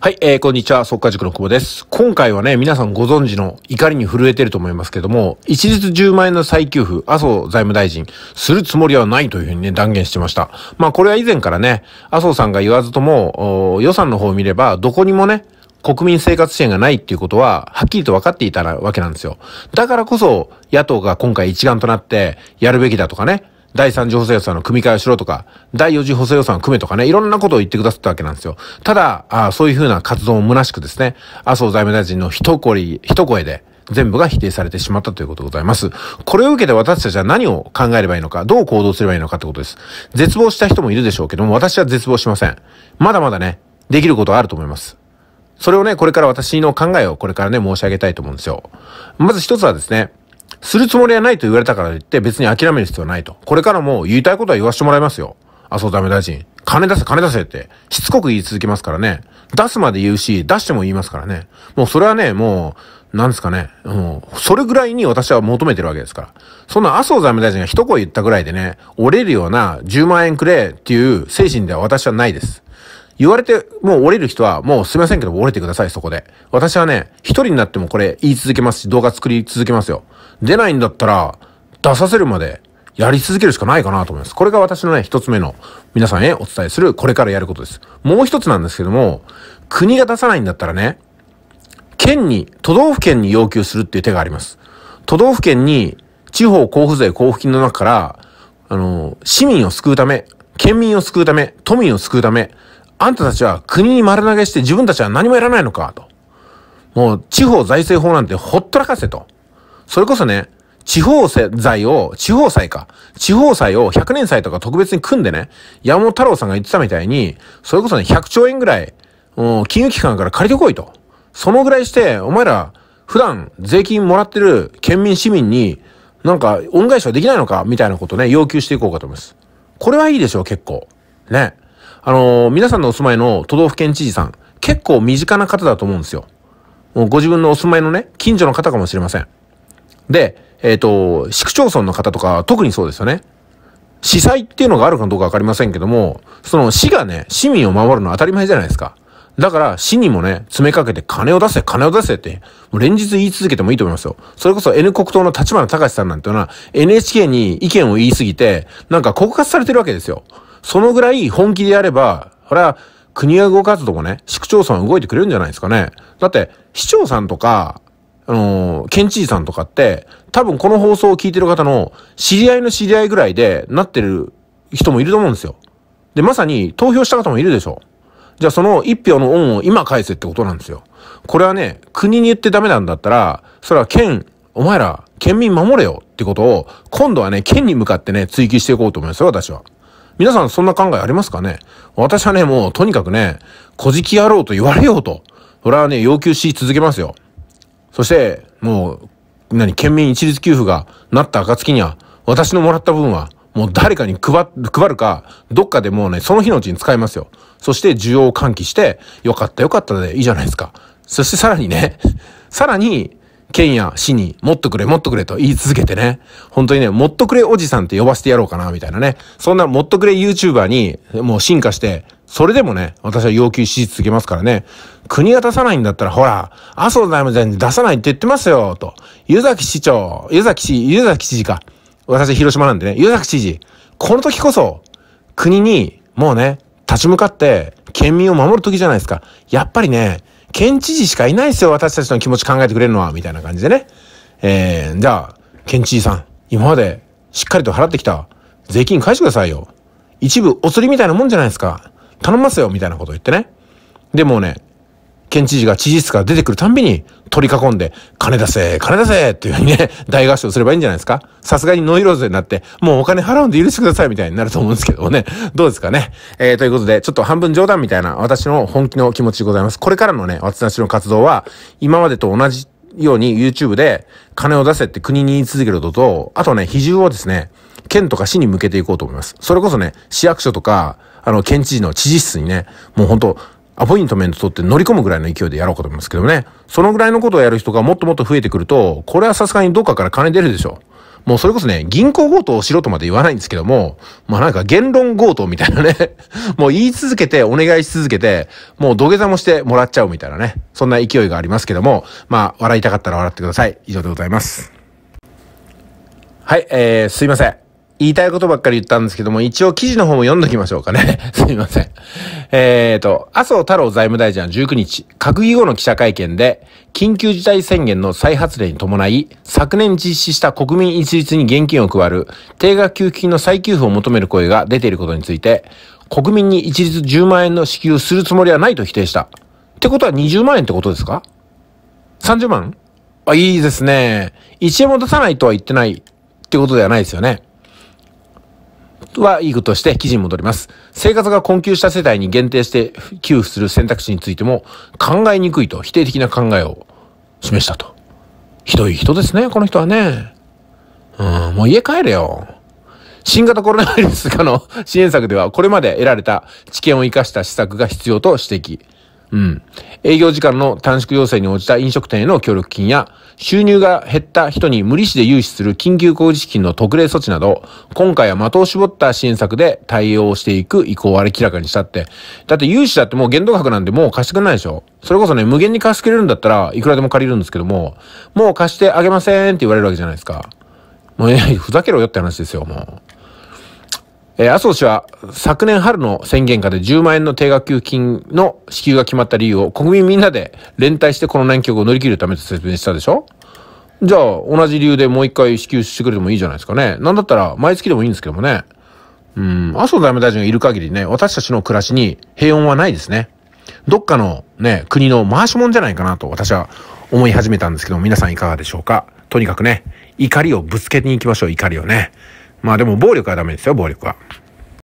はい、えー、こんにちは、速化塾の久保です。今回はね、皆さんご存知の怒りに震えてると思いますけども、一律10万円の再給付、麻生財務大臣、するつもりはないというふうにね、断言してました。まあ、これは以前からね、麻生さんが言わずとも、予算の方を見れば、どこにもね、国民生活支援がないっていうことは、はっきりと分かっていたわけなんですよ。だからこそ、野党が今回一丸となって、やるべきだとかね、第3次補正予算の組み替えをしろとか、第4次補正予算を組めとかね、いろんなことを言ってくださったわけなんですよ。ただ、あそういうふうな活動も虚しくですね、麻生財務大臣の一声、一声で、全部が否定されてしまったということでございます。これを受けて私たちは何を考えればいいのか、どう行動すればいいのかってことです。絶望した人もいるでしょうけども、私は絶望しません。まだまだね、できることはあると思います。それをね、これから私の考えをこれからね、申し上げたいと思うんですよ。まず一つはですね、するつもりはないと言われたから言って別に諦める必要はないと。これからも言いたいことは言わせてもらいますよ。麻生財務大臣。金出せ、金出せって、しつこく言い続けますからね。出すまで言うし、出しても言いますからね。もうそれはね、もう、なんですかね。もう、それぐらいに私は求めてるわけですから。そんな麻生財務大臣が一声言ったぐらいでね、折れるような10万円くれっていう精神では私はないです。言われて、もう降りる人は、もうすみませんけど、降りてください、そこで。私はね、一人になってもこれ言い続けますし、動画作り続けますよ。出ないんだったら、出させるまで、やり続けるしかないかなと思います。これが私のね、一つ目の、皆さんへお伝えする、これからやることです。もう一つなんですけども、国が出さないんだったらね、県に、都道府県に要求するっていう手があります。都道府県に、地方交付税交付金の中から、あの、市民を救うため、県民を救うため、都民を救うため、あんたたちは国に丸投げして自分たちは何もやらないのか、と。もう地方財政法なんてほったらかせと。それこそね、地方財を、地方債か。地方債を100年債とか特別に組んでね、山本太郎さんが言ってたみたいに、それこそね、100兆円ぐらい、う金融機関から借りてこいと。そのぐらいして、お前ら、普段税金もらってる県民市民に、なんか恩返しはできないのかみたいなことね、要求していこうかと思います。これはいいでしょう、結構。ね。あのー、皆さんのお住まいの都道府県知事さん、結構身近な方だと思うんですよ。ご自分のお住まいのね、近所の方かもしれません。で、えっ、ー、と、市区町村の方とか特にそうですよね。司祭っていうのがあるかどうかわかりませんけども、その市がね、市民を守るのは当たり前じゃないですか。だから市にもね、詰めかけて金を出せ、金を出せって、もう連日言い続けてもいいと思いますよ。それこそ N 国党の立花隆さんなんていうのは NHK に意見を言いすぎて、なんか告発されてるわけですよ。そのぐらい本気でやれば、それは国が動かずとこね、市区町村は動いてくれるんじゃないですかね。だって、市長さんとか、あのー、県知事さんとかって、多分この放送を聞いてる方の知り合いの知り合いぐらいでなってる人もいると思うんですよ。で、まさに投票した方もいるでしょ。じゃあその一票の恩を今返せってことなんですよ。これはね、国に言ってダメなんだったら、それは県、お前ら、県民守れよってことを、今度はね、県に向かってね、追求していこうと思いますよ、私は。皆さんそんな考えありますかね私はね、もうとにかくね、小じき野郎と言われようと、それはね、要求し続けますよ。そして、もう、何、県民一律給付がなった暁には、私のもらった分は、もう誰かに配るか、どっかでもうね、その日のうちに使いますよ。そして需要を喚起して、よかったよかったでいいじゃないですか。そしてさらにね、さらに、県や市にもっとくれもっとくれと言い続けてね、本当にね、もっとくれおじさんって呼ばせてやろうかな、みたいなね。そんなもっとくれ YouTuber にもう進化して、それでもね、私は要求し続けますからね。国が出さないんだったら、ほら、麻生財務大臣出さないって言ってますよ、と。湯崎市長、湯崎市、湯崎知事か。私広島なんでね、湯崎知事。この時こそ、国に、もうね、立ち向かって、県民を守る時じゃないですか。やっぱりね、県知事しかいないですよ、私たちの気持ち考えてくれるのは、みたいな感じでね。えー、じゃあ、県知事さん、今までしっかりと払ってきた税金返してくださいよ。一部お釣りみたいなもんじゃないですか。頼ますよ、みたいなこと言ってね。でもね、県知事が知事室から出てくるたんびに取り囲んで、金出せ金出せっていうふうにね、大合唱すればいいんじゃないですかさすがにノイローゼになって、もうお金払うんで許してくださいみたいになると思うんですけどもね。どうですかね。えー、ということで、ちょっと半分冗談みたいな私の本気の気持ちでございます。これからのね、私の活動は、今までと同じように YouTube で金を出せって国に言い続けるとと、あとね、比重をですね、県とか市に向けていこうと思います。それこそね、市役所とか、あの、県知事の知事室にね、もうほんと、アポイントメント取って乗り込むぐらいの勢いでやろうかと思いますけどね。そのぐらいのことをやる人がもっともっと増えてくると、これはさすがにどっかから金出るでしょう。もうそれこそね、銀行強盗をしろとまで言わないんですけども、まあなんか言論強盗みたいなね、もう言い続けてお願いし続けて、もう土下座もしてもらっちゃうみたいなね、そんな勢いがありますけども、まあ笑いたかったら笑ってください。以上でございます。はい、えー、すいません。言いたいことばっかり言ったんですけども、一応記事の方も読んどきましょうかね。すみません。えーと、麻生太郎財務大臣は19日、閣議後の記者会見で、緊急事態宣言の再発令に伴い、昨年実施した国民一律に現金を配る定額給付金の再給付を求める声が出ていることについて、国民に一律10万円の支給をするつもりはないと否定した。ってことは20万円ってことですか ?30 万あ、いいですね。1円も出さないとは言ってないってことではないですよね。はいいことして記事に戻ります。生活が困窮した世帯に限定して給付する選択肢についても考えにくいと否定的な考えを示したと。ひどい人ですね、この人はね。うん、もう家帰れよ。新型コロナウイルス化の 支援策ではこれまで得られた知見を活かした施策が必要と指摘。うん。営業時間の短縮要請に応じた飲食店への協力金や、収入が減った人に無利子で融資する緊急工事資金の特例措置など、今回は的を絞った支援策で対応していく意向を明らかにしたって。だって融資だってもう限度額なんでもう貸してくれないでしょそれこそね、無限に貸してくれるんだったらいくらでも借りるんですけども、もう貸してあげませんって言われるわけじゃないですか。もう、ね、ふざけろよって話ですよ、もう。え麻生氏は昨年春の宣言下で10万円の定額給付金の支給が決まった理由を国民みんなで連帯してこの難局を乗り切るためと説明したでしょじゃあ、同じ理由でもう一回支給してくれてもいいじゃないですかね。なんだったら、毎月でもいいんですけどもね。うん、麻生財務大臣がいる限りね、私たちの暮らしに平穏はないですね。どっかのね、国の回し者じゃないかなと私は思い始めたんですけども、皆さんいかがでしょうかとにかくね、怒りをぶつけに行きましょう、怒りをね。まあでも暴力はダメですよ、暴力は。